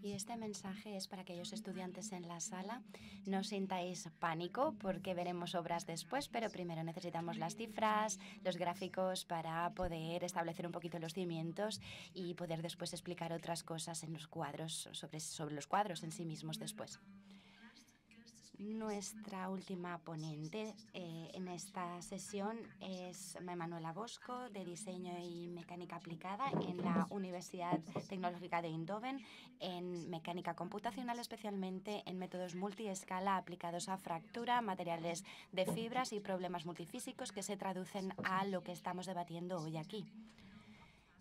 Y este mensaje es para aquellos estudiantes en la sala. No sintáis pánico porque veremos obras después, pero primero necesitamos las cifras, los gráficos para poder establecer un poquito los cimientos y poder después explicar otras cosas en los cuadros, sobre, sobre los cuadros en sí mismos después. Nuestra última ponente eh, en esta sesión es Manuela Bosco, de Diseño y Mecánica Aplicada en la Universidad Tecnológica de Indoven en mecánica computacional, especialmente en métodos multiescala aplicados a fractura, materiales de fibras y problemas multifísicos que se traducen a lo que estamos debatiendo hoy aquí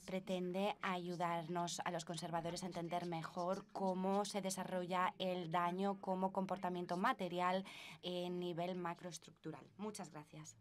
pretende ayudarnos a los conservadores a entender mejor cómo se desarrolla el daño como comportamiento material en nivel macroestructural. Muchas gracias.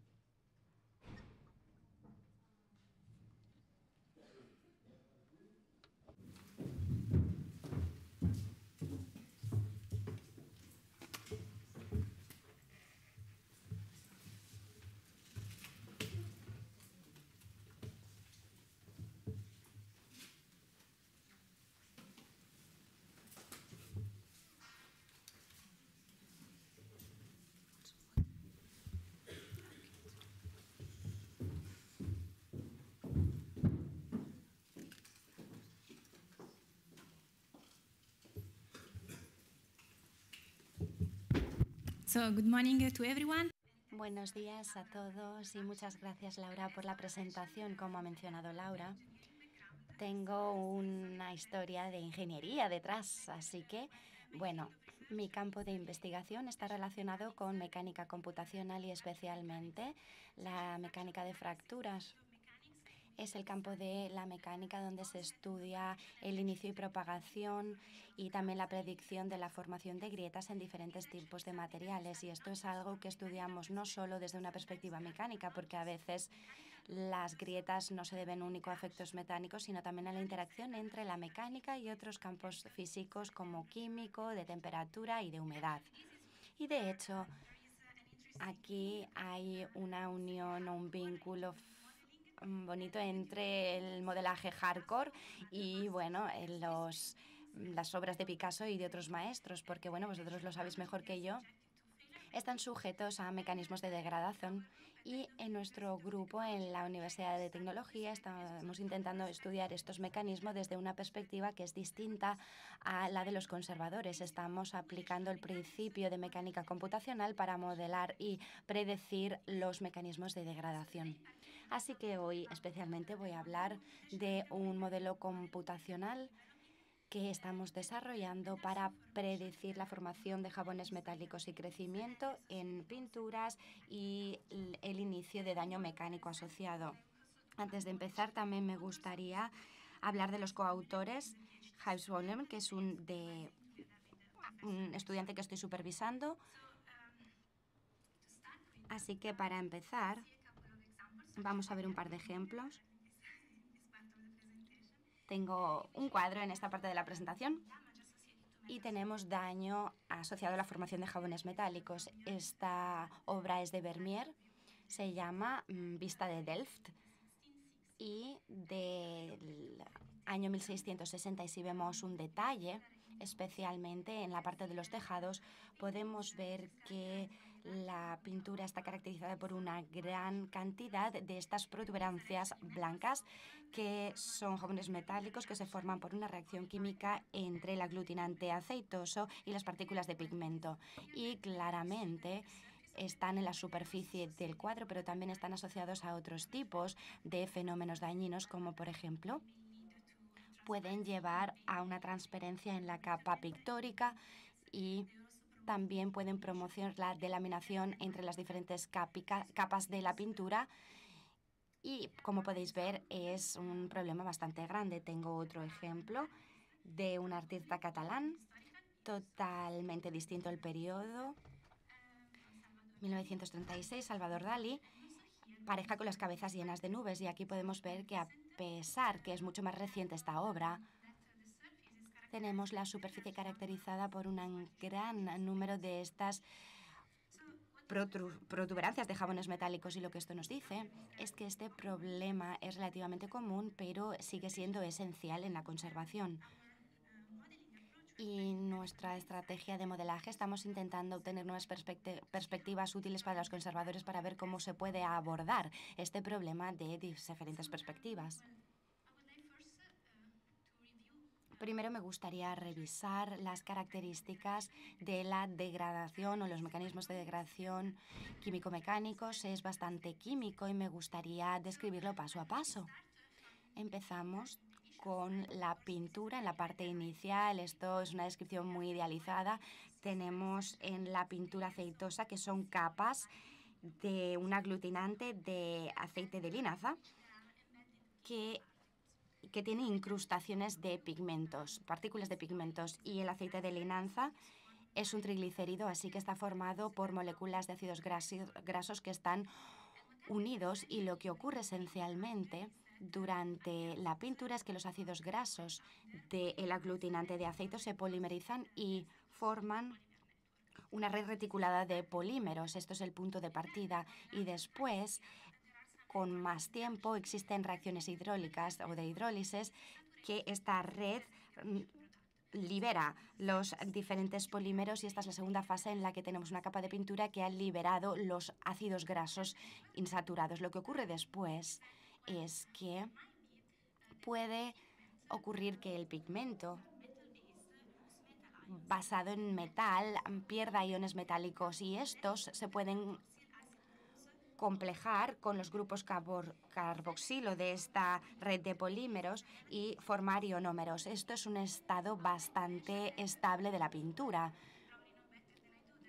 morning to everyone. Buenos días a todos y muchas gracias Laura por la presentación, como ha mencionado Laura. Tengo una historia de ingeniería detrás, así que, bueno, mi campo de investigación está relacionado con mecánica computacional y especialmente la mecánica de fracturas es el campo de la mecánica donde se estudia el inicio y propagación y también la predicción de la formación de grietas en diferentes tipos de materiales. Y esto es algo que estudiamos no solo desde una perspectiva mecánica, porque a veces las grietas no se deben único a efectos mecánicos, sino también a la interacción entre la mecánica y otros campos físicos como químico, de temperatura y de humedad. Y de hecho, aquí hay una unión o un vínculo bonito entre el modelaje hardcore y bueno, los, las obras de Picasso y de otros maestros, porque bueno, vosotros lo sabéis mejor que yo están sujetos a mecanismos de degradación y en nuestro grupo en la Universidad de Tecnología estamos intentando estudiar estos mecanismos desde una perspectiva que es distinta a la de los conservadores. Estamos aplicando el principio de mecánica computacional para modelar y predecir los mecanismos de degradación. Así que hoy especialmente voy a hablar de un modelo computacional que estamos desarrollando para predecir la formación de jabones metálicos y crecimiento en pinturas y el inicio de daño mecánico asociado. Antes de empezar, también me gustaría hablar de los coautores, Hives que es un, de, un estudiante que estoy supervisando. Así que para empezar, Vamos a ver un par de ejemplos. Tengo un cuadro en esta parte de la presentación y tenemos daño asociado a la formación de jabones metálicos. Esta obra es de Vermeer, se llama mm, Vista de Delft y del año 1660 y si vemos un detalle, especialmente en la parte de los tejados, podemos ver que la pintura está caracterizada por una gran cantidad de estas protuberancias blancas, que son jóvenes metálicos que se forman por una reacción química entre el aglutinante aceitoso y las partículas de pigmento. Y claramente están en la superficie del cuadro, pero también están asociados a otros tipos de fenómenos dañinos, como por ejemplo pueden llevar a una transparencia en la capa pictórica y también pueden promocionar la delaminación entre las diferentes capas de la pintura. Y como podéis ver, es un problema bastante grande. Tengo otro ejemplo de un artista catalán, totalmente distinto al periodo. 1936, Salvador Dalí, pareja con las cabezas llenas de nubes. Y aquí podemos ver que a pesar que es mucho más reciente esta obra, tenemos la superficie caracterizada por un gran número de estas protuberancias de jabones metálicos y lo que esto nos dice es que este problema es relativamente común, pero sigue siendo esencial en la conservación. Y nuestra estrategia de modelaje estamos intentando obtener nuevas perspectivas útiles para los conservadores para ver cómo se puede abordar este problema de diferentes perspectivas. Primero me gustaría revisar las características de la degradación o los mecanismos de degradación químico-mecánicos. Es bastante químico y me gustaría describirlo paso a paso. Empezamos con la pintura en la parte inicial. Esto es una descripción muy idealizada. Tenemos en la pintura aceitosa que son capas de un aglutinante de aceite de linaza que que tiene incrustaciones de pigmentos, partículas de pigmentos, y el aceite de linanza es un triglicérido, así que está formado por moléculas de ácidos grasos que están unidos y lo que ocurre esencialmente durante la pintura es que los ácidos grasos del aglutinante de aceite se polimerizan y forman una red reticulada de polímeros. Esto es el punto de partida. Y después con más tiempo existen reacciones hidráulicas o de hidrólisis que esta red mm, libera los diferentes polímeros y esta es la segunda fase en la que tenemos una capa de pintura que ha liberado los ácidos grasos insaturados. Lo que ocurre después es que puede ocurrir que el pigmento basado en metal pierda iones metálicos y estos se pueden complejar con los grupos carboxilo de esta red de polímeros y formar ionómeros. Esto es un estado bastante estable de la pintura.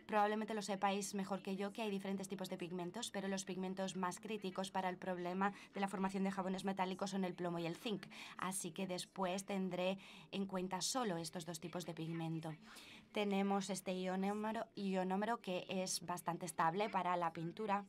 Probablemente lo sepáis mejor que yo que hay diferentes tipos de pigmentos, pero los pigmentos más críticos para el problema de la formación de jabones metálicos son el plomo y el zinc, así que después tendré en cuenta solo estos dos tipos de pigmento. Tenemos este ionómero, ionómero que es bastante estable para la pintura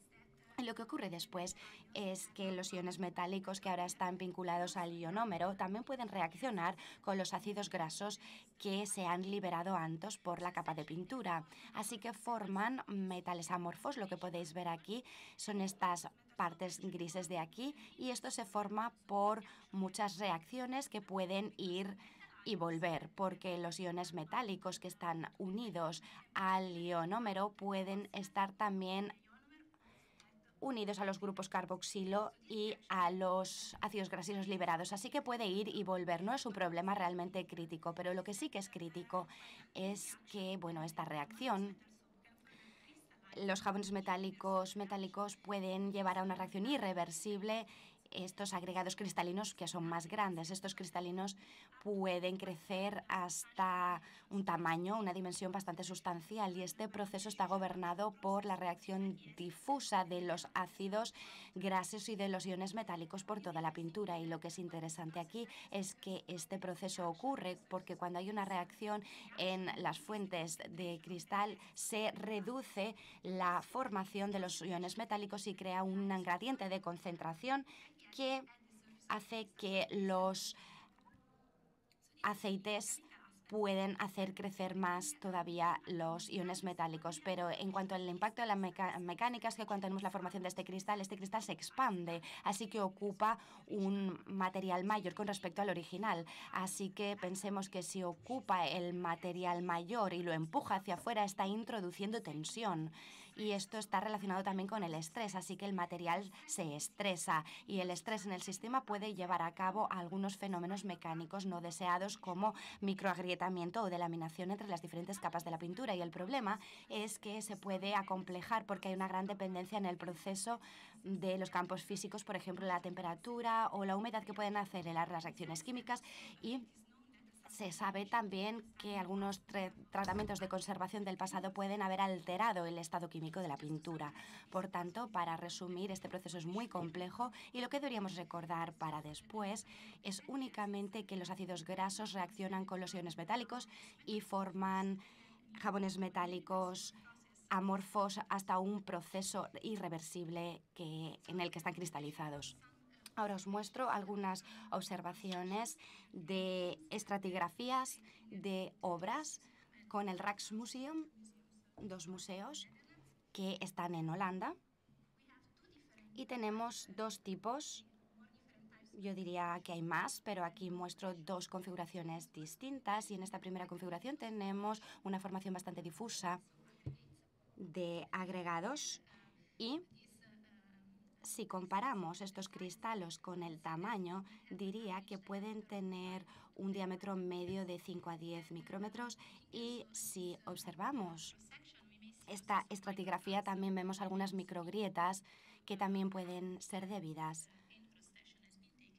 lo que ocurre después es que los iones metálicos que ahora están vinculados al ionómero también pueden reaccionar con los ácidos grasos que se han liberado antes por la capa de pintura. Así que forman metales amorfos, lo que podéis ver aquí son estas partes grises de aquí y esto se forma por muchas reacciones que pueden ir y volver, porque los iones metálicos que están unidos al ionómero pueden estar también unidos a los grupos carboxilo y a los ácidos grasinos liberados. Así que puede ir y volver. No es un problema realmente crítico, pero lo que sí que es crítico es que, bueno, esta reacción los jabones metálicos metálicos pueden llevar a una reacción irreversible estos agregados cristalinos que son más grandes. Estos cristalinos pueden crecer hasta un tamaño, una dimensión bastante sustancial y este proceso está gobernado por la reacción difusa de los ácidos grasos y de los iones metálicos por toda la pintura. Y lo que es interesante aquí es que este proceso ocurre porque cuando hay una reacción en las fuentes de cristal se reduce la formación de los iones metálicos y crea un gradiente de concentración que hace que los aceites pueden hacer crecer más todavía los iones metálicos. Pero en cuanto al impacto de las mecánicas, que cuando tenemos la formación de este cristal, este cristal se expande, así que ocupa un material mayor con respecto al original. Así que pensemos que si ocupa el material mayor y lo empuja hacia afuera, está introduciendo tensión y esto está relacionado también con el estrés, así que el material se estresa y el estrés en el sistema puede llevar a cabo algunos fenómenos mecánicos no deseados como microagrietamiento o delaminación entre las diferentes capas de la pintura y el problema es que se puede acomplejar porque hay una gran dependencia en el proceso de los campos físicos, por ejemplo la temperatura o la humedad que pueden hacer las reacciones químicas y se sabe también que algunos tratamientos de conservación del pasado pueden haber alterado el estado químico de la pintura. Por tanto, para resumir, este proceso es muy complejo y lo que deberíamos recordar para después es únicamente que los ácidos grasos reaccionan con los iones metálicos y forman jabones metálicos amorfos hasta un proceso irreversible en el que están cristalizados. Ahora os muestro algunas observaciones de estratigrafías de obras con el Museum, dos museos que están en Holanda. Y tenemos dos tipos, yo diría que hay más, pero aquí muestro dos configuraciones distintas y en esta primera configuración tenemos una formación bastante difusa de agregados y si comparamos estos cristalos con el tamaño, diría que pueden tener un diámetro medio de 5 a 10 micrómetros y si observamos esta estratigrafía también vemos algunas microgrietas que también pueden ser debidas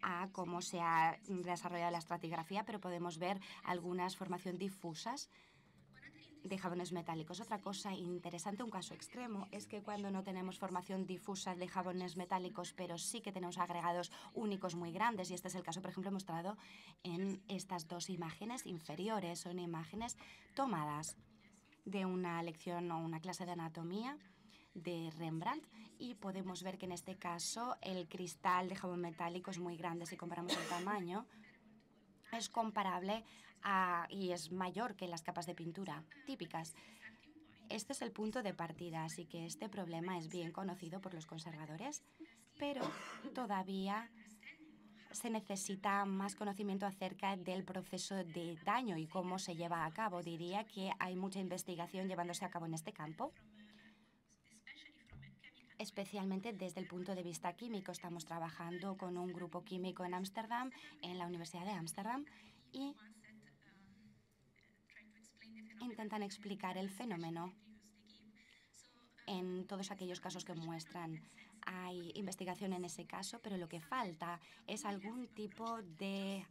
a cómo se ha desarrollado la estratigrafía, pero podemos ver algunas formaciones difusas de jabones metálicos. Otra cosa interesante, un caso extremo, es que cuando no tenemos formación difusa de jabones metálicos, pero sí que tenemos agregados únicos muy grandes, y este es el caso, por ejemplo, mostrado en estas dos imágenes inferiores, son imágenes tomadas de una lección o una clase de anatomía de Rembrandt y podemos ver que en este caso el cristal de jabón metálico es muy grande si comparamos el tamaño. Es comparable Ah, y es mayor que las capas de pintura típicas. Este es el punto de partida, así que este problema es bien conocido por los conservadores, pero todavía se necesita más conocimiento acerca del proceso de daño y cómo se lleva a cabo. Diría que hay mucha investigación llevándose a cabo en este campo, especialmente desde el punto de vista químico. Estamos trabajando con un grupo químico en Ámsterdam, en la Universidad de Ámsterdam, y intentan explicar el fenómeno en todos aquellos casos que muestran. Hay investigación en ese caso, pero lo que falta es algún tipo de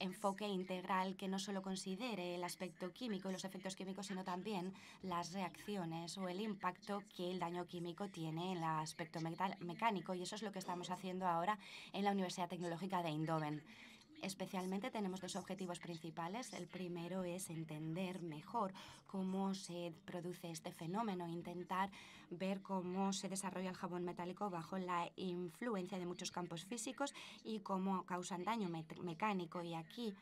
enfoque integral que no solo considere el aspecto químico y los efectos químicos, sino también las reacciones o el impacto que el daño químico tiene en el aspecto mecánico. Y eso es lo que estamos haciendo ahora en la Universidad Tecnológica de Eindhoven. Especialmente tenemos dos objetivos principales. El primero es entender mejor cómo se produce este fenómeno, intentar ver cómo se desarrolla el jabón metálico bajo la influencia de muchos campos físicos y cómo causan daño mecánico. Y aquí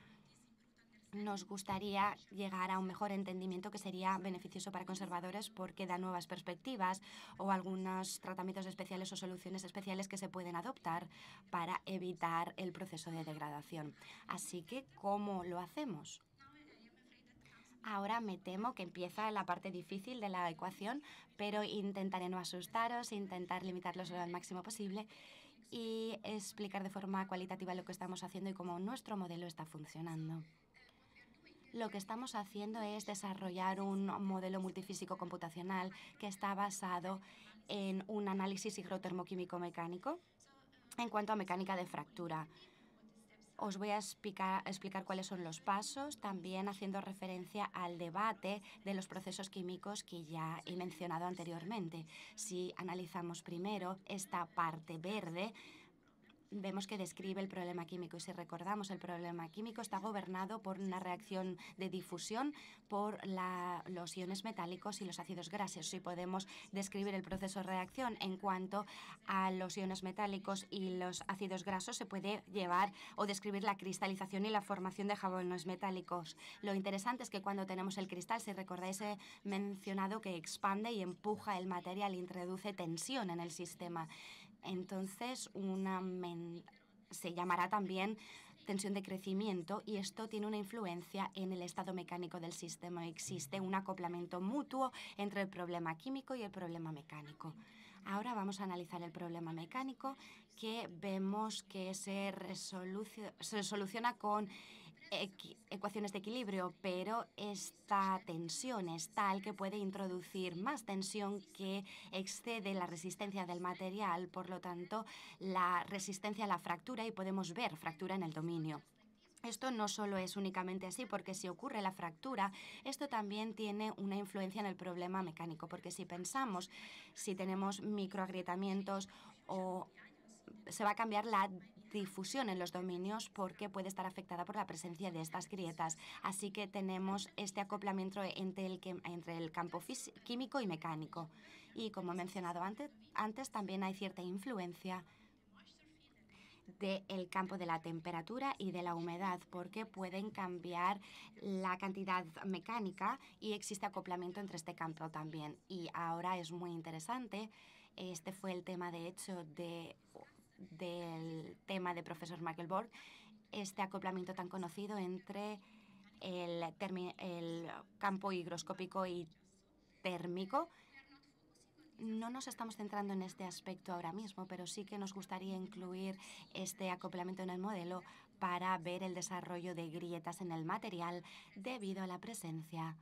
nos gustaría llegar a un mejor entendimiento que sería beneficioso para conservadores porque da nuevas perspectivas o algunos tratamientos especiales o soluciones especiales que se pueden adoptar para evitar el proceso de degradación. Así que, ¿cómo lo hacemos? Ahora me temo que empieza la parte difícil de la ecuación, pero intentaré no asustaros, intentar limitarlos al máximo posible y explicar de forma cualitativa lo que estamos haciendo y cómo nuestro modelo está funcionando. Lo que estamos haciendo es desarrollar un modelo multifísico computacional que está basado en un análisis hidrotermoquímico mecánico en cuanto a mecánica de fractura. Os voy a explicar, a explicar, cuáles son los pasos, también haciendo referencia al debate de los procesos químicos que ya he mencionado anteriormente. Si analizamos primero esta parte verde, vemos que describe el problema químico y si recordamos el problema químico está gobernado por una reacción de difusión por los iones metálicos y los ácidos grasos. y podemos describir el proceso de reacción en cuanto a los iones metálicos y los ácidos grasos, se puede llevar o describir la cristalización y la formación de jabones metálicos. Lo interesante es que cuando tenemos el cristal, si recordáis, he mencionado que expande y empuja el material, introduce tensión en el sistema. Entonces, una se llamará también tensión de crecimiento y esto tiene una influencia en el estado mecánico del sistema. Existe un acoplamiento mutuo entre el problema químico y el problema mecánico. Ahora vamos a analizar el problema mecánico que vemos que se, se soluciona con ecuaciones de equilibrio, pero esta tensión es tal que puede introducir más tensión que excede la resistencia del material, por lo tanto, la resistencia a la fractura y podemos ver fractura en el dominio. Esto no solo es únicamente así, porque si ocurre la fractura, esto también tiene una influencia en el problema mecánico, porque si pensamos, si tenemos microagrietamientos o se va a cambiar la difusión en los dominios porque puede estar afectada por la presencia de estas grietas. Así que tenemos este acoplamiento entre el, entre el campo químico y mecánico. Y como he mencionado antes, antes también hay cierta influencia del el campo de la temperatura y de la humedad, porque pueden cambiar la cantidad mecánica y existe acoplamiento entre este campo también. Y ahora es muy interesante, este fue el tema de hecho de del tema de profesor Borg, este acoplamiento tan conocido entre el, el campo higroscópico y térmico. No nos estamos centrando en este aspecto ahora mismo, pero sí que nos gustaría incluir este acoplamiento en el modelo para ver el desarrollo de grietas en el material debido a la presencia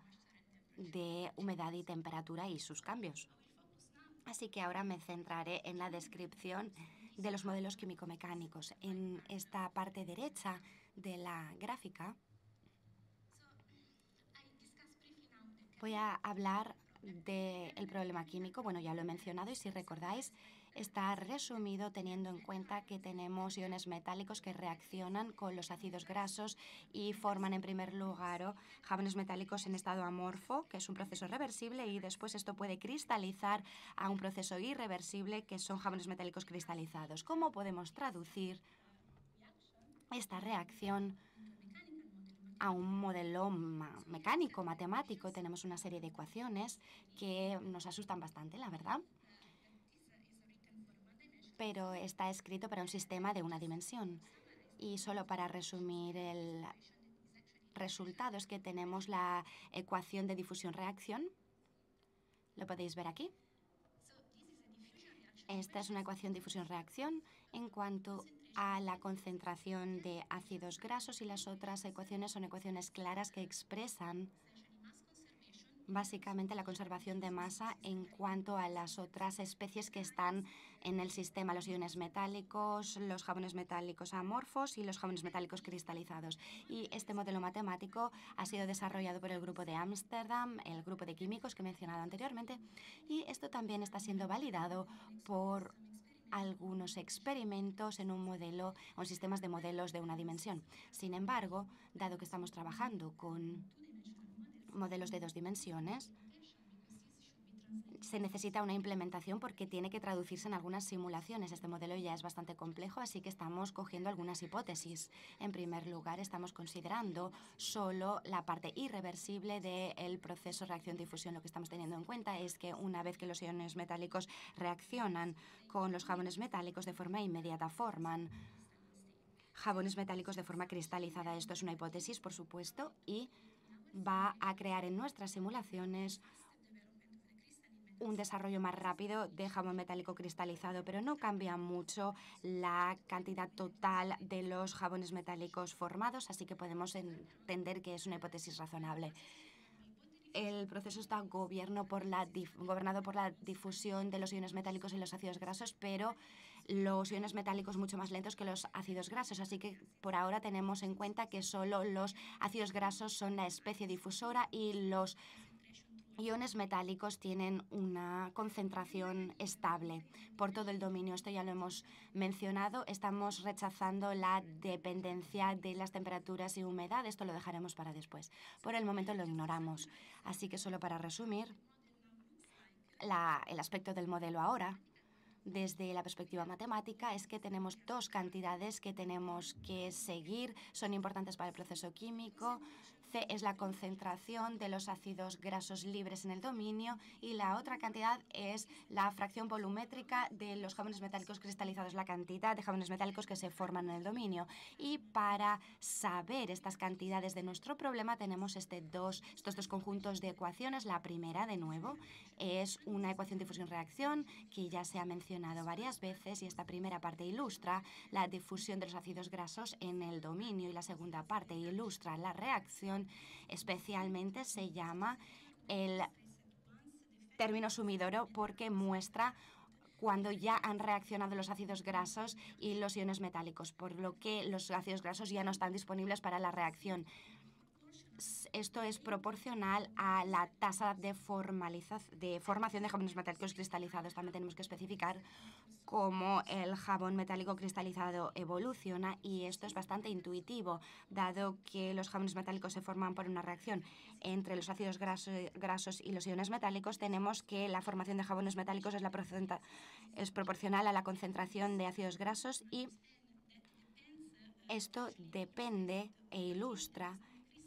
de humedad y temperatura y sus cambios. Así que ahora me centraré en la descripción de los modelos químico-mecánicos. En esta parte derecha de la gráfica voy a hablar del problema químico. Bueno, ya lo he mencionado y si recordáis, está resumido teniendo en cuenta que tenemos iones metálicos que reaccionan con los ácidos grasos y forman en primer lugar jabones metálicos en estado amorfo, que es un proceso reversible, y después esto puede cristalizar a un proceso irreversible, que son jabones metálicos cristalizados. ¿Cómo podemos traducir esta reacción? a un modelo mecánico, matemático. Tenemos una serie de ecuaciones que nos asustan bastante, la verdad pero está escrito para un sistema de una dimensión. Y solo para resumir el resultado es que tenemos la ecuación de difusión-reacción. Lo podéis ver aquí. Esta es una ecuación de difusión-reacción en cuanto a la concentración de ácidos grasos y las otras ecuaciones son ecuaciones claras que expresan básicamente la conservación de masa en cuanto a las otras especies que están en el sistema, los iones metálicos, los jabones metálicos amorfos y los jabones metálicos cristalizados. Y este modelo matemático ha sido desarrollado por el grupo de Ámsterdam, el grupo de químicos que he mencionado anteriormente, y esto también está siendo validado por algunos experimentos en un modelo o sistemas de modelos de una dimensión. Sin embargo, dado que estamos trabajando con modelos de dos dimensiones, se necesita una implementación porque tiene que traducirse en algunas simulaciones. Este modelo ya es bastante complejo, así que estamos cogiendo algunas hipótesis. En primer lugar, estamos considerando solo la parte irreversible del proceso reacción-difusión. Lo que estamos teniendo en cuenta es que una vez que los iones metálicos reaccionan con los jabones metálicos de forma inmediata, forman jabones metálicos de forma cristalizada. Esto es una hipótesis, por supuesto, y va a crear en nuestras simulaciones un desarrollo más rápido de jabón metálico cristalizado, pero no cambia mucho la cantidad total de los jabones metálicos formados, así que podemos entender que es una hipótesis razonable. El proceso está gobernado por la difusión de los iones metálicos y los ácidos grasos, pero los iones metálicos mucho más lentos que los ácidos grasos, así que por ahora tenemos en cuenta que solo los ácidos grasos son la especie difusora y los iones metálicos tienen una concentración estable por todo el dominio. Esto ya lo hemos mencionado. Estamos rechazando la dependencia de las temperaturas y humedad. Esto lo dejaremos para después. Por el momento lo ignoramos. Así que solo para resumir, el aspecto del modelo ahora desde la perspectiva matemática es que tenemos dos cantidades que tenemos que seguir, son importantes para el proceso químico es la concentración de los ácidos grasos libres en el dominio y la otra cantidad es la fracción volumétrica de los jóvenes metálicos cristalizados, la cantidad de jóvenes metálicos que se forman en el dominio. Y para saber estas cantidades de nuestro problema tenemos este estos dos conjuntos de ecuaciones. La primera, de nuevo, es una ecuación de difusión-reacción que ya se ha mencionado varias veces y esta primera parte ilustra la difusión de los ácidos grasos en el dominio y la segunda parte ilustra la reacción especialmente se llama el término sumidoro porque muestra cuando ya han reaccionado los ácidos grasos y los iones metálicos, por lo que los ácidos grasos ya no están disponibles para la reacción esto es proporcional a la tasa de, de formación de jabones metálicos cristalizados. También tenemos que especificar cómo el jabón metálico cristalizado evoluciona y esto es bastante intuitivo, dado que los jabones metálicos se forman por una reacción entre los ácidos grasos y los iones metálicos. Tenemos que la formación de jabones metálicos es, es proporcional a la concentración de ácidos grasos y esto depende e ilustra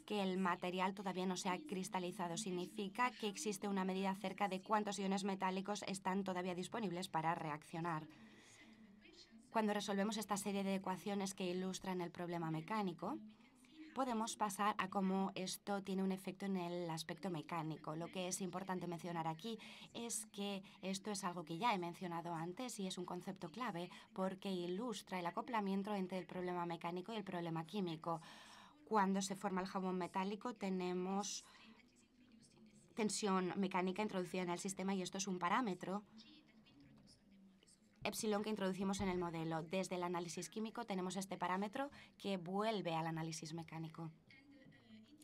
que el material todavía no se ha cristalizado. Significa que existe una medida acerca de cuántos iones metálicos están todavía disponibles para reaccionar. Cuando resolvemos esta serie de ecuaciones que ilustran el problema mecánico, podemos pasar a cómo esto tiene un efecto en el aspecto mecánico. Lo que es importante mencionar aquí es que esto es algo que ya he mencionado antes y es un concepto clave porque ilustra el acoplamiento entre el problema mecánico y el problema químico. Cuando se forma el jabón metálico tenemos tensión mecánica introducida en el sistema y esto es un parámetro epsilon que introducimos en el modelo. Desde el análisis químico tenemos este parámetro que vuelve al análisis mecánico.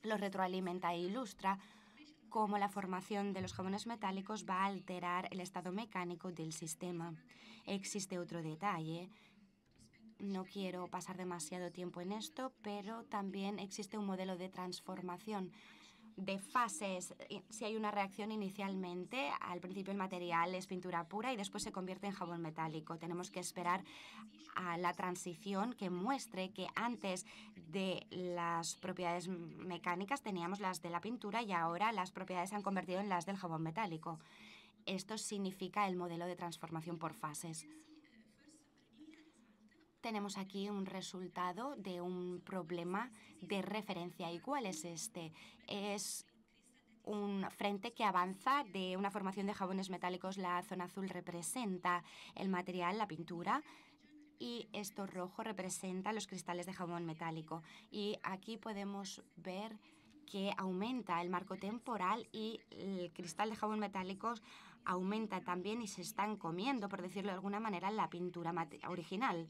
Lo retroalimenta e ilustra cómo la formación de los jabones metálicos va a alterar el estado mecánico del sistema. Existe otro detalle no quiero pasar demasiado tiempo en esto, pero también existe un modelo de transformación de fases. Si hay una reacción inicialmente, al principio el material es pintura pura y después se convierte en jabón metálico. Tenemos que esperar a la transición que muestre que antes de las propiedades mecánicas teníamos las de la pintura y ahora las propiedades se han convertido en las del jabón metálico. Esto significa el modelo de transformación por fases tenemos aquí un resultado de un problema de referencia. ¿Y cuál es este? Es un frente que avanza de una formación de jabones metálicos. La zona azul representa el material, la pintura, y esto rojo representa los cristales de jabón metálico. Y aquí podemos ver que aumenta el marco temporal y el cristal de jabón metálico aumenta también y se están comiendo, por decirlo de alguna manera, la pintura original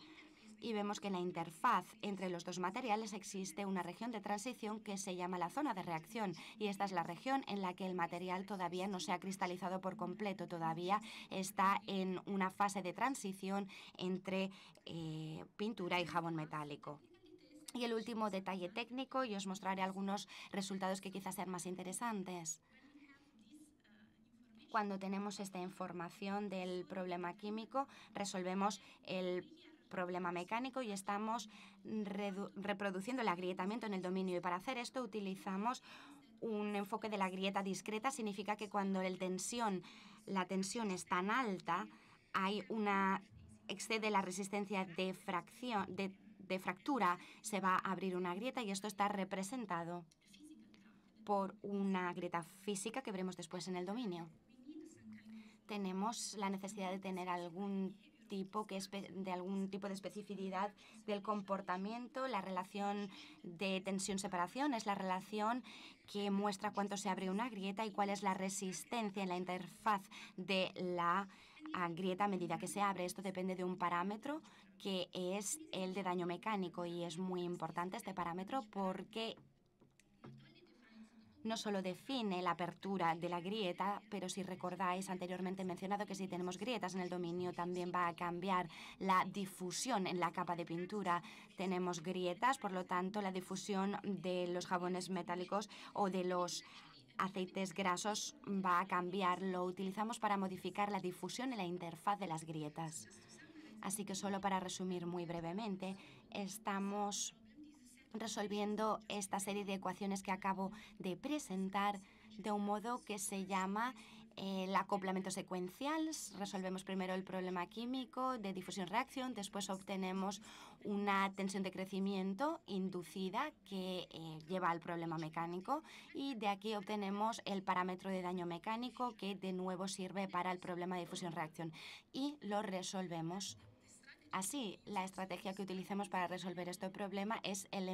y vemos que en la interfaz entre los dos materiales existe una región de transición que se llama la zona de reacción y esta es la región en la que el material todavía no se ha cristalizado por completo, todavía está en una fase de transición entre eh, pintura y jabón metálico. Y el último detalle técnico, y os mostraré algunos resultados que quizás sean más interesantes cuando tenemos esta información del problema químico, resolvemos el problema mecánico y estamos reproduciendo el agrietamiento en el dominio. Y para hacer esto utilizamos un enfoque de la grieta discreta. Significa que cuando el tensión, la tensión es tan alta, hay una excede la resistencia de de fractura, se va a abrir una grieta y esto está representado por una grieta física que veremos después en el dominio. Tenemos la necesidad de tener algún tipo, que de algún tipo de especificidad del comportamiento. La relación de tensión-separación es la relación que muestra cuánto se abre una grieta y cuál es la resistencia en la interfaz de la ah, grieta a medida que se abre. Esto depende de un parámetro que es el de daño mecánico y es muy importante este parámetro porque no solo define la apertura de la grieta, pero si recordáis anteriormente mencionado que si tenemos grietas en el dominio también va a cambiar la difusión en la capa de pintura. Tenemos grietas, por lo tanto la difusión de los jabones metálicos o de los aceites grasos va a cambiar. Lo utilizamos para modificar la difusión en la interfaz de las grietas. Así que solo para resumir muy brevemente, estamos resolviendo esta serie de ecuaciones que acabo de presentar de un modo que se llama eh, el acoplamiento secuencial. Resolvemos primero el problema químico de difusión-reacción, después obtenemos una tensión de crecimiento inducida que eh, lleva al problema mecánico y de aquí obtenemos el parámetro de daño mecánico que de nuevo sirve para el problema de difusión-reacción y lo resolvemos Así, la estrategia que utilicemos para resolver este problema es el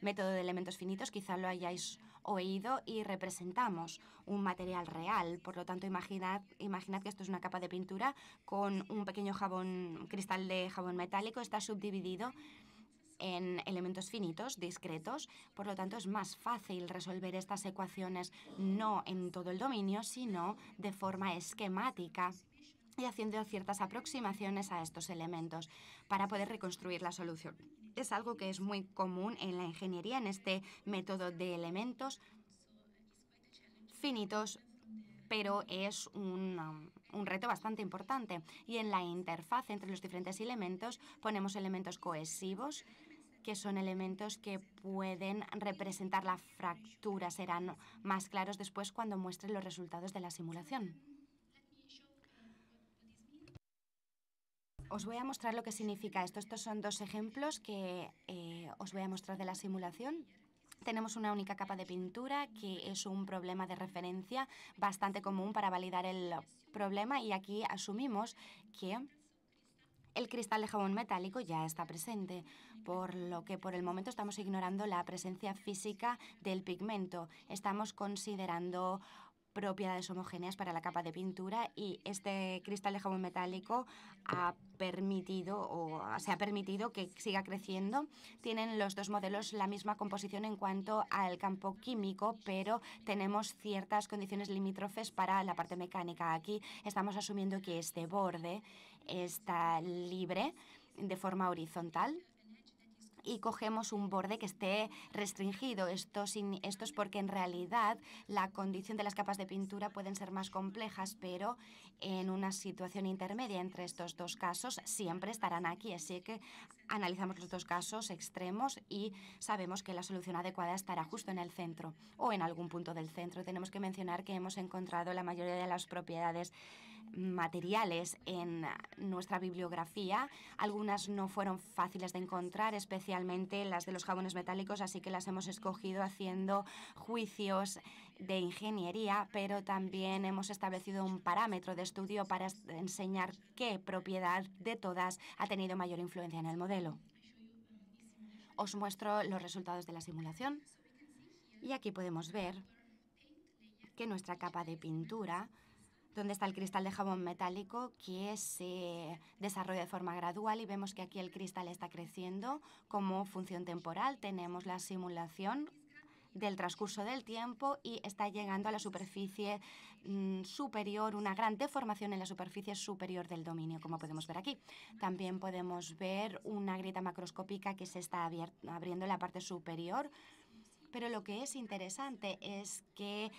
método de elementos finitos, quizá lo hayáis oído, y representamos un material real. Por lo tanto, imaginad, que esto es una capa de pintura con un pequeño jabón, cristal de jabón metálico, está subdividido en elementos finitos, discretos, por lo tanto es más fácil resolver estas ecuaciones no en todo el dominio, sino de forma esquemática y haciendo ciertas aproximaciones a estos elementos para poder reconstruir la solución. Es algo que es muy común en la ingeniería, en este método de elementos finitos pero es un, um, reto bastante importante. Y en la interfaz entre los diferentes elementos ponemos elementos cohesivos, que son elementos que pueden representar la fractura, serán más claros después cuando muestren los resultados de la simulación. os voy a mostrar lo que significa esto. Estos son dos ejemplos que eh, os voy a mostrar de la simulación. Tenemos una única capa de pintura, que es un problema de referencia bastante común para validar el problema y aquí asumimos que el cristal de jabón metálico ya está presente, por lo que por el momento estamos ignorando la presencia física del pigmento. Estamos considerando propiedades homogéneas para la capa de pintura y este cristal de jabón metálico ha permitido o se ha permitido que siga creciendo. Tienen los dos modelos la misma composición en cuanto al campo químico, pero tenemos ciertas condiciones limítrofes para la parte mecánica. Aquí estamos asumiendo que este borde está libre de forma horizontal y cogemos un borde que esté restringido. Esto, sin, es porque en realidad la condición de las capas de pintura pueden ser más complejas, pero en una situación intermedia entre estos dos casos siempre estarán aquí. Así que analizamos los dos casos extremos y sabemos que la solución adecuada estará justo en el centro o en algún punto del centro. Tenemos que mencionar que hemos encontrado la mayoría de las propiedades materiales en nuestra bibliografía. Algunas no fueron fáciles de encontrar, especialmente las de los jabones metálicos, así que las hemos escogido haciendo juicios de ingeniería, pero también hemos establecido un parámetro de estudio para enseñar qué propiedad de todas ha tenido mayor influencia en el modelo. Os muestro los resultados de la simulación y aquí podemos ver que nuestra capa de pintura donde está el cristal de jabón metálico que se desarrolla de forma gradual y vemos que aquí el cristal está creciendo como función temporal. Tenemos la simulación del transcurso del tiempo y está llegando a la superficie mm, superior, una gran deformación en la superficie superior del dominio, como podemos ver aquí. También podemos ver una grieta macroscópica que se está abriendo en la parte superior. Pero lo que es interesante es que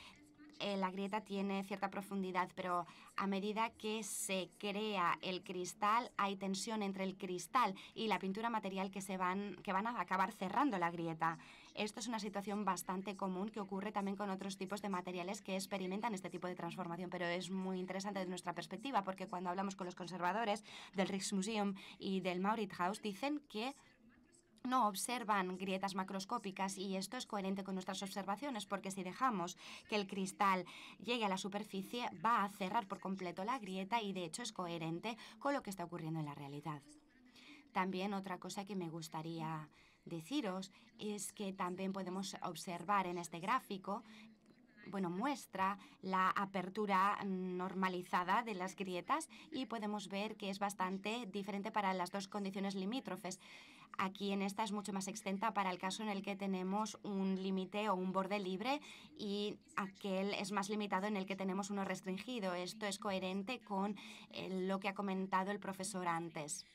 eh, la grieta tiene cierta profundidad, pero a medida que se crea el cristal, hay tensión entre el cristal y la pintura material que, se van, que van a acabar cerrando la grieta. Esto es una situación bastante común que ocurre también con otros tipos de materiales que experimentan este tipo de transformación, pero es muy interesante desde nuestra perspectiva, porque cuando hablamos con los conservadores del Rijksmuseum y del House, dicen que no observan grietas macroscópicas y esto es coherente con nuestras observaciones porque si dejamos que el cristal llegue a la superficie va a cerrar por completo la grieta y de hecho es coherente con lo que está ocurriendo en la realidad. También otra cosa que me gustaría deciros es que también podemos observar en este gráfico bueno, muestra la apertura normalizada de las grietas y podemos ver que es bastante diferente para las dos condiciones limítrofes. Aquí en esta es mucho más extensa para el caso en el que tenemos un límite o un borde libre y aquel es más limitado en el que tenemos uno restringido. Esto es coherente con eh, lo que ha comentado el profesor antes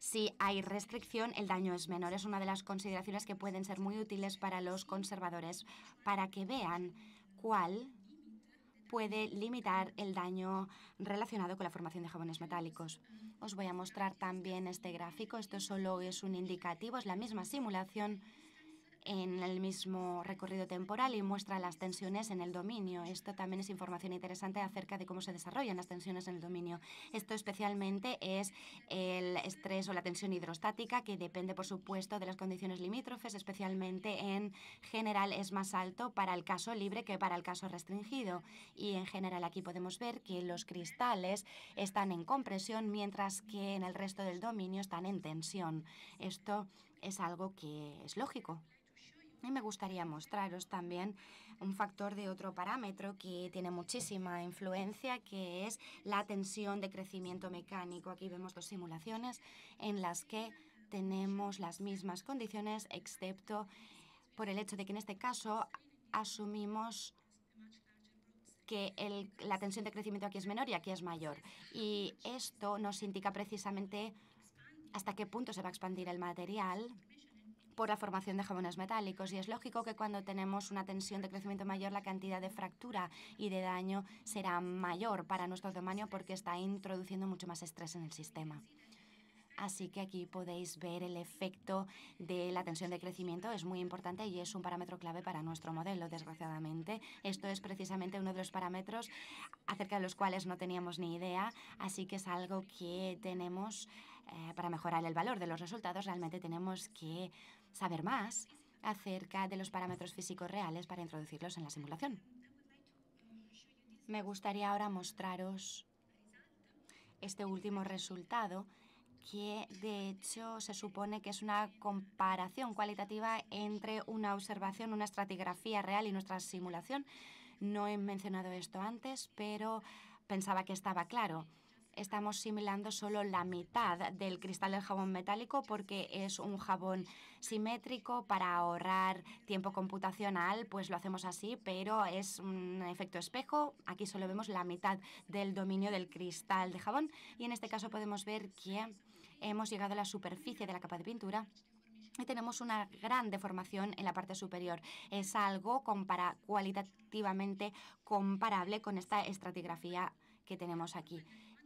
si hay restricción, el daño es menor. Es una de las consideraciones que pueden ser muy útiles para los conservadores para que vean cuál puede limitar el daño relacionado con la formación de jabones metálicos. Os voy a mostrar también este gráfico. Esto solo es un indicativo, es la misma simulación en el mismo recorrido temporal y muestra las tensiones en el dominio. Esto también es información interesante acerca de cómo se desarrollan las tensiones en el dominio. Esto especialmente es el estrés o la tensión hidrostática, que depende, por supuesto, de las condiciones limítrofes, especialmente en general es más alto para el caso libre que para el caso restringido. Y en general aquí podemos ver que los cristales están en compresión, mientras que en el resto del dominio están en tensión. Esto es algo que es lógico. Y me gustaría mostraros también un factor de otro parámetro que tiene muchísima influencia, que es la tensión de crecimiento mecánico. Aquí vemos dos simulaciones en las que tenemos las mismas condiciones, excepto por el hecho de que en este caso asumimos que la tensión de crecimiento aquí es menor y aquí es mayor. Y esto nos indica precisamente hasta qué punto se va a expandir el material por la formación de jabones metálicos y es lógico que cuando tenemos una tensión de crecimiento mayor la cantidad de fractura y de daño será mayor para nuestro tamaño porque está introduciendo mucho más estrés en el sistema. Así que aquí podéis ver el efecto de la tensión de crecimiento. Es muy importante y es un parámetro clave para nuestro modelo, desgraciadamente. Esto es precisamente uno de los parámetros acerca de los cuales no teníamos ni idea. Así que es algo que tenemos eh, para mejorar el valor de los resultados. Realmente tenemos que saber más acerca de los parámetros físicos reales para introducirlos en la simulación. Me gustaría ahora mostraros este último resultado que de hecho se supone que es una comparación cualitativa entre una observación, una estratigrafía real y nuestra simulación. No he mencionado esto antes, pero pensaba que estaba claro estamos simulando solo la mitad del cristal del jabón metálico porque es un jabón simétrico para ahorrar tiempo computacional, pues lo hacemos así, pero es un efecto espejo. Aquí solo vemos la mitad del dominio del cristal de jabón y en este caso podemos ver que hemos llegado a la superficie de la capa de pintura y tenemos una gran deformación en la parte superior. Es algo cualitativamente comparable con esta estratigrafía que tenemos aquí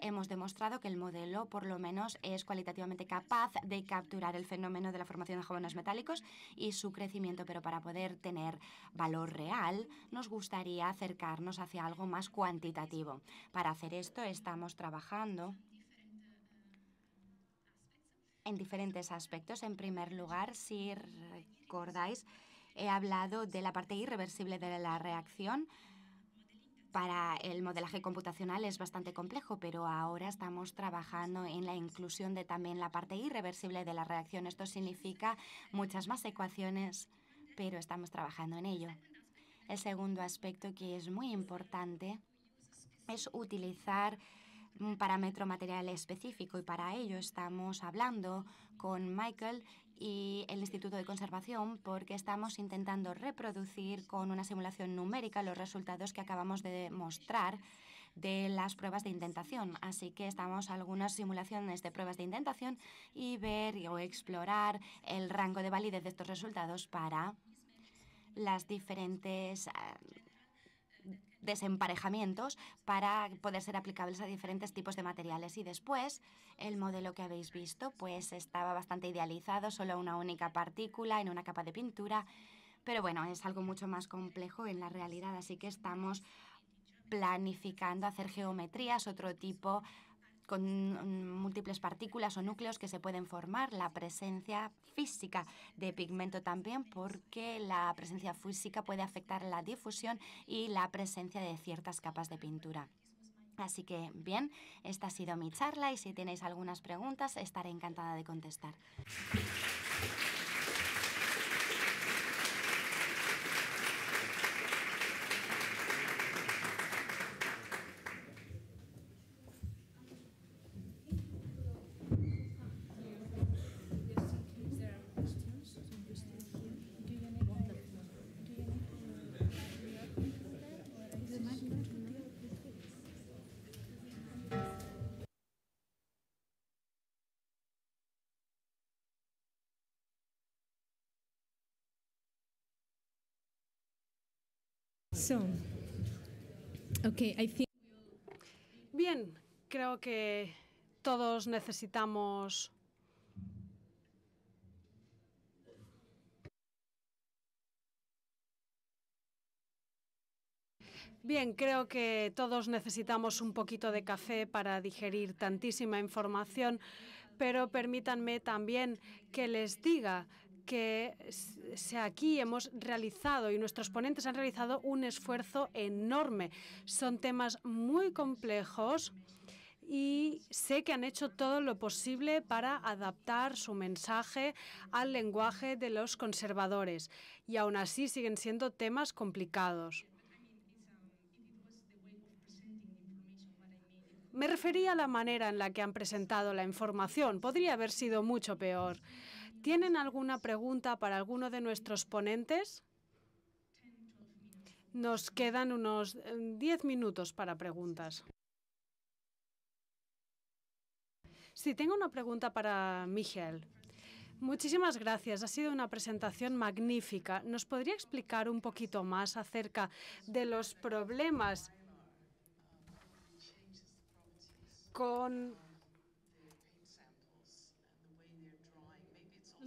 hemos demostrado que el modelo, por lo menos, es cualitativamente capaz de capturar el fenómeno de la formación de jóvenes metálicos y su crecimiento, pero para poder tener valor real, nos gustaría acercarnos hacia algo más cuantitativo. Para hacer esto, estamos trabajando en diferentes aspectos. En primer lugar, si recordáis, he hablado de la parte irreversible de la reacción, para el modelaje computacional es bastante complejo, pero ahora estamos trabajando en la inclusión de también la parte irreversible de la reacción. Esto significa muchas más ecuaciones, pero estamos trabajando en ello. El segundo aspecto que es muy importante es utilizar un parámetro material específico y para ello estamos hablando con Michael y el Instituto de Conservación porque estamos intentando reproducir con una simulación numérica los resultados que acabamos de mostrar de las pruebas de intentación. Así que estamos algunas simulaciones de pruebas de intentación y ver o explorar el rango de validez de estos resultados para las diferentes ah, desemparejamientos para poder ser aplicables a diferentes tipos de materiales. Y después, el modelo que habéis visto pues estaba bastante idealizado, solo una única partícula en una capa de pintura. Pero bueno, es algo mucho más complejo en la realidad, así que estamos planificando hacer geometrías, otro tipo con mm, múltiples partículas o núcleos que se pueden formar, la presencia física de pigmento también, porque la presencia física puede afectar la difusión y la presencia de ciertas capas de pintura. Así que bien, esta ha sido mi charla y si tenéis algunas preguntas estaré encantada de contestar. Bien, creo que todos necesitamos Bien, creo que todos necesitamos un poquito de café para digerir tantísima información, pero permítanme también que les diga que aquí hemos realizado y nuestros ponentes han realizado un esfuerzo enorme. Son temas muy complejos y sé que han hecho todo lo posible para adaptar su mensaje al lenguaje de los conservadores y aún así siguen siendo temas complicados. Me refería a la manera en la que han presentado la información. Podría haber sido mucho peor. ¿Tienen alguna pregunta para alguno de nuestros ponentes? Nos quedan unos 10 eh, minutos para preguntas. Sí, tengo una pregunta para Miguel. Muchísimas gracias. Ha sido una presentación magnífica. ¿Nos podría explicar un poquito más acerca de los problemas con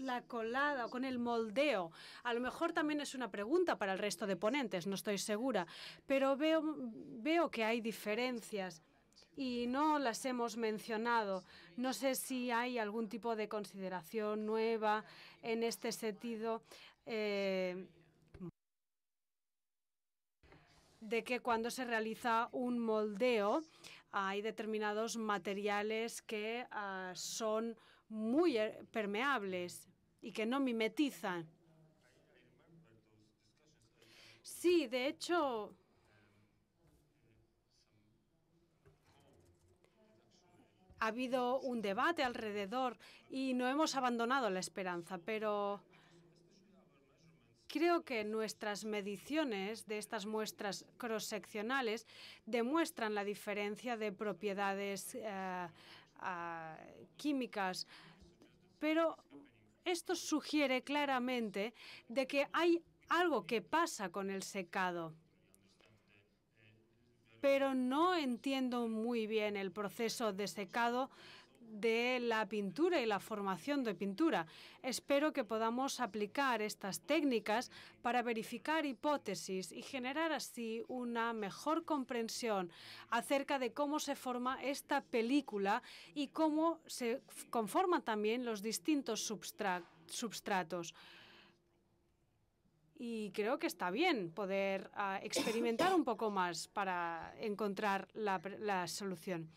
la colada o con el moldeo? A lo mejor también es una pregunta para el resto de ponentes, no estoy segura, pero veo, veo que hay diferencias y no las hemos mencionado. No sé si hay algún tipo de consideración nueva en este sentido. Eh, de que cuando se realiza un moldeo hay determinados materiales que ah, son muy eh, permeables, y que no mimetizan. Sí, de hecho, ha habido un debate alrededor y no hemos abandonado la esperanza, pero creo que nuestras mediciones de estas muestras cross-seccionales demuestran la diferencia de propiedades eh, ah, químicas, pero esto sugiere claramente de que hay algo que pasa con el secado. Pero no entiendo muy bien el proceso de secado de la pintura y la formación de pintura. Espero que podamos aplicar estas técnicas para verificar hipótesis y generar así una mejor comprensión acerca de cómo se forma esta película y cómo se conforman también los distintos substratos. Y creo que está bien poder ah, experimentar un poco más para encontrar la solución.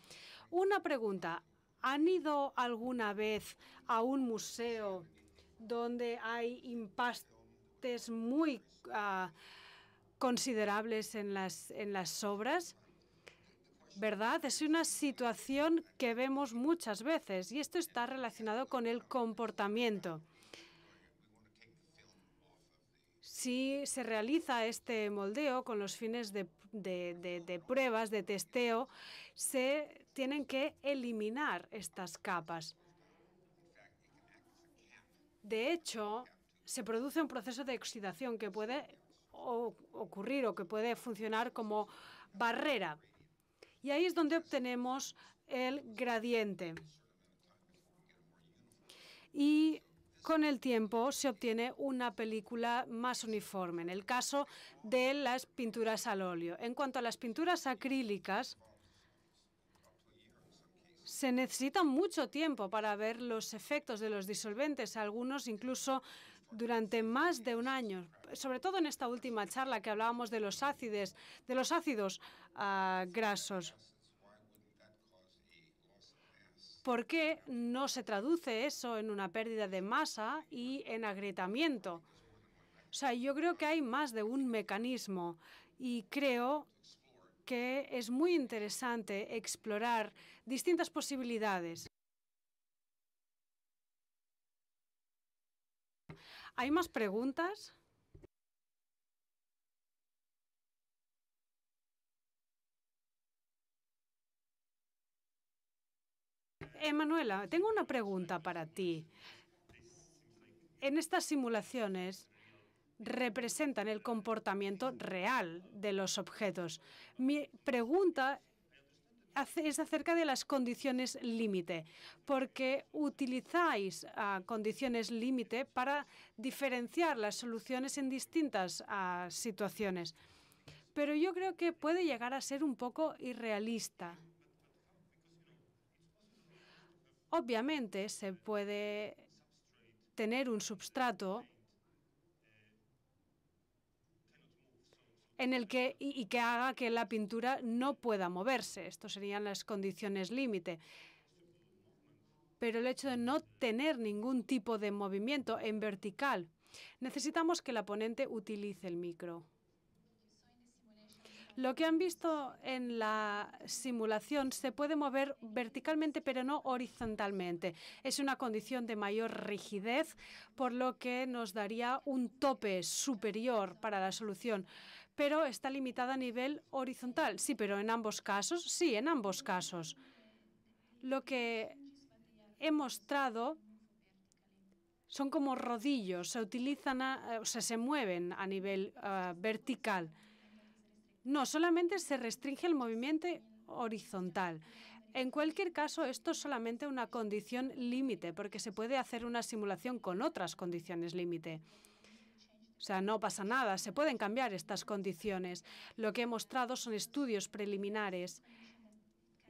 Una pregunta. ¿Han ido alguna vez a un museo donde hay impastes muy ah, considerables en las, en las obras? ¿Verdad? Es una situación que vemos muchas veces y esto está relacionado con el comportamiento si se realiza este moldeo con los fines de, pruebas, de testeo, se tienen que eliminar estas capas. De hecho, se produce un proceso de oxidación que puede ocurrir o que puede funcionar como barrera. Y ahí es donde obtenemos el gradiente. Y con el tiempo se obtiene una película más uniforme, en el caso de las pinturas al óleo. En cuanto a las pinturas acrílicas, se necesita mucho tiempo para ver los efectos de los disolventes, algunos incluso durante más de un año. Sobre todo en esta última charla que hablábamos de los ácidos, de los ácidos ah, grasos. ¿Por qué no se traduce eso en una pérdida de masa y en agrietamiento? O sea, yo creo que hay más de un mecanismo y creo que es muy interesante explorar distintas posibilidades. ¿Hay más preguntas? Emanuela, eh, tengo una pregunta para ti. En estas simulaciones representan el comportamiento real de los objetos. Mi pregunta es acerca de las condiciones límite, porque utilizáis ah, condiciones límite para diferenciar las soluciones en distintas ah, situaciones. Pero yo creo que puede llegar a ser un poco irrealista. Obviamente se puede tener un substrato en el que y, que haga que la pintura no pueda moverse. Estas serían las condiciones límite. Pero el hecho de no tener ningún tipo de movimiento en vertical, necesitamos que la ponente utilice el micro. Lo que han visto en la simulación se puede mover verticalmente, pero no horizontalmente. Es una condición de mayor rigidez, por lo que nos daría un tope superior para la solución pero está limitada a nivel horizontal. Sí, pero en ambos casos, sí, en ambos casos. Lo que he mostrado son como rodillos, se utilizan, se mueven a nivel ah, vertical. No, solamente se restringe el movimiento horizontal. En cualquier caso, esto es solamente una condición límite, porque se puede hacer una simulación con otras condiciones límite. O sea, no pasa nada, se pueden cambiar estas condiciones. Lo que he mostrado son estudios preliminares.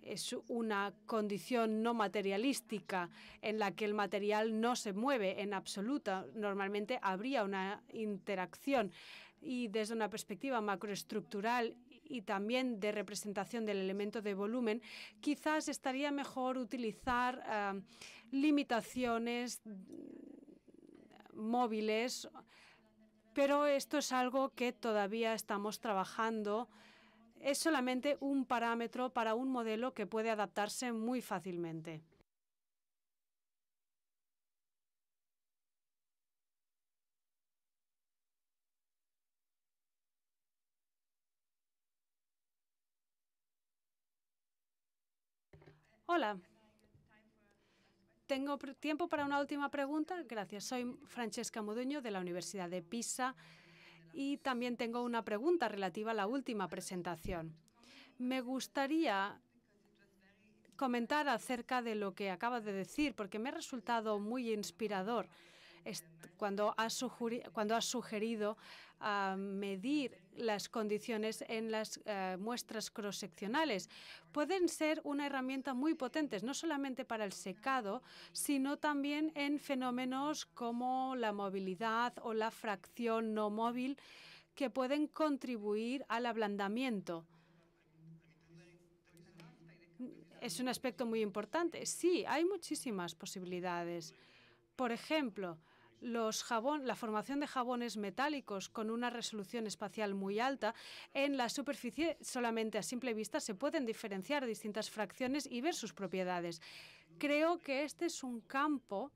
Es una condición no materialística en la que el material no se mueve en absoluta. Normalmente habría una interacción y desde una perspectiva macroestructural y también de representación del elemento de volumen, quizás estaría mejor utilizar eh, limitaciones mm, móviles, pero esto es algo que todavía estamos trabajando. Es solamente un parámetro para un modelo que puede adaptarse muy fácilmente. Hola. ¿Tengo tiempo para una última pregunta? Gracias. Soy Francesca Moduño de la Universidad de Pisa y también tengo una pregunta relativa a la última presentación. Me gustaría comentar acerca de lo que acaba de decir porque me ha resultado muy inspirador cuando ha, sugerido ah, medir las condiciones en las eh, muestras cross-seccionales. Pueden ser una herramienta muy potente, no solamente para el secado, sino también en fenómenos como la movilidad o la fracción no móvil que pueden contribuir al ablandamiento. Es un aspecto muy importante. Sí, hay muchísimas posibilidades. Por ejemplo, la formación de jabones metálicos con una resolución espacial muy alta, en la superficie solamente a simple vista se pueden diferenciar distintas fracciones y ver sus propiedades. Creo que este es un campo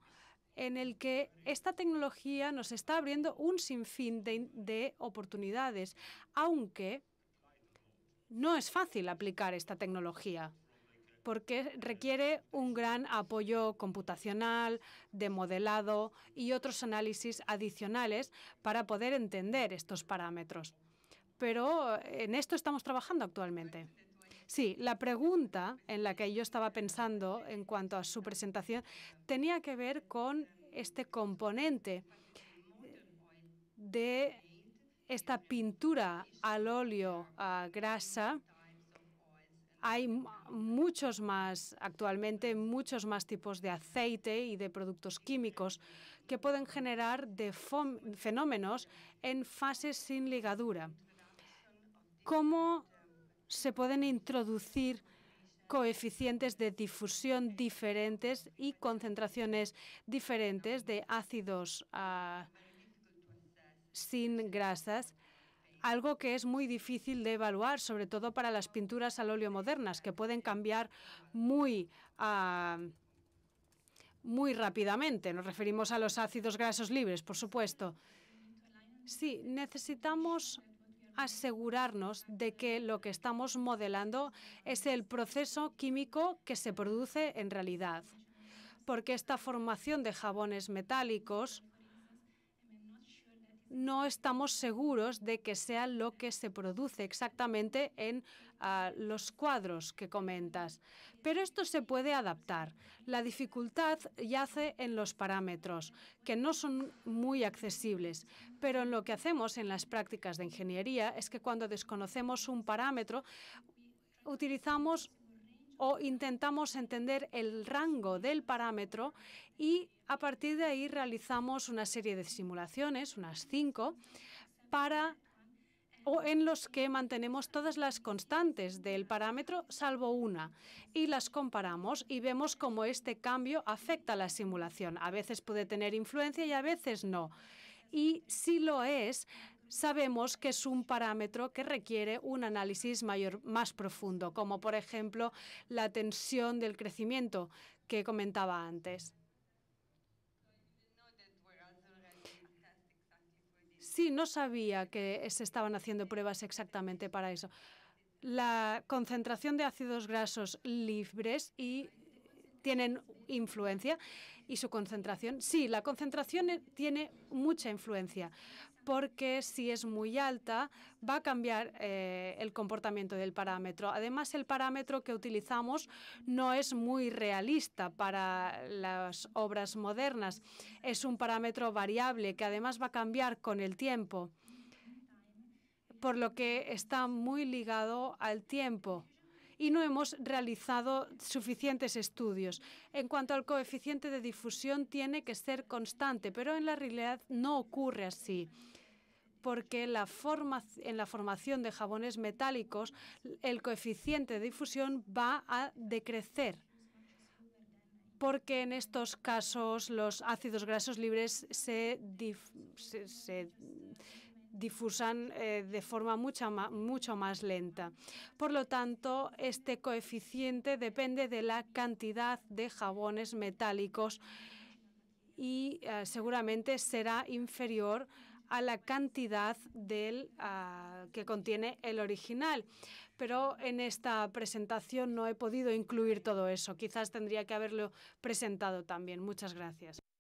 en el que esta tecnología nos está abriendo un sinfín de oportunidades, aunque no es fácil aplicar esta tecnología porque requiere un gran apoyo computacional, de modelado y otros análisis adicionales para poder entender estos parámetros. Pero eh, en esto estamos trabajando actualmente. Sí, la pregunta en la que yo estaba pensando en cuanto a su presentación tenía que ver con este componente de esta pintura al óleo a grasa hay muchos más, actualmente, muchos más tipos de aceite y de productos químicos que pueden generar fenómenos en fases sin ligadura. ¿Cómo se pueden introducir coeficientes de difusión diferentes y concentraciones diferentes de ácidos ah, sin grasas algo que es muy difícil de evaluar, sobre todo para las pinturas al óleo modernas, que pueden cambiar muy... Ah, muy rápidamente. Nos referimos a los ácidos grasos libres, por supuesto. Sí, necesitamos asegurarnos de que lo que estamos modelando es el proceso químico que se produce en realidad, porque esta formación de jabones metálicos no estamos seguros de que sea lo que se produce exactamente en ah, los cuadros que comentas. Pero esto se puede adaptar. La dificultad yace en los parámetros, que no son muy accesibles. Pero lo que hacemos en las prácticas de ingeniería es que cuando desconocemos un parámetro, utilizamos o intentamos entender el rango del parámetro y a partir de ahí realizamos una serie de simulaciones, unas cinco, para o en los que mantenemos todas las constantes del parámetro salvo una y las comparamos y vemos cómo este cambio afecta la simulación. A veces puede tener influencia y a veces no. Y si lo es, sabemos que es un parámetro que requiere un análisis mayor, más profundo, como por ejemplo la tensión del crecimiento que comentaba antes. Sí, no sabía que se estaban haciendo pruebas exactamente para eso. La concentración de ácidos grasos libres y tienen influencia y su concentración. Sí, la concentración tiene mucha influencia porque si es muy alta va a cambiar eh, el comportamiento del parámetro. Además, el parámetro que utilizamos no es muy realista para las obras modernas. Es un parámetro variable que además va a cambiar con el tiempo, por lo que está muy ligado al tiempo y no hemos realizado suficientes estudios. En cuanto al coeficiente de difusión, tiene que ser constante, pero en la realidad no ocurre así porque en la formación de jabones metálicos el coeficiente de difusión va a decrecer porque en estos casos los ácidos grasos libres se, difusan eh, de forma mucho más lenta. Por lo tanto, este coeficiente depende de la cantidad de jabones metálicos y eh, seguramente será inferior a a la cantidad ah, que contiene el original. Pero en esta presentación no he podido incluir todo eso. Quizás tendría que haberlo presentado también. Muchas gracias.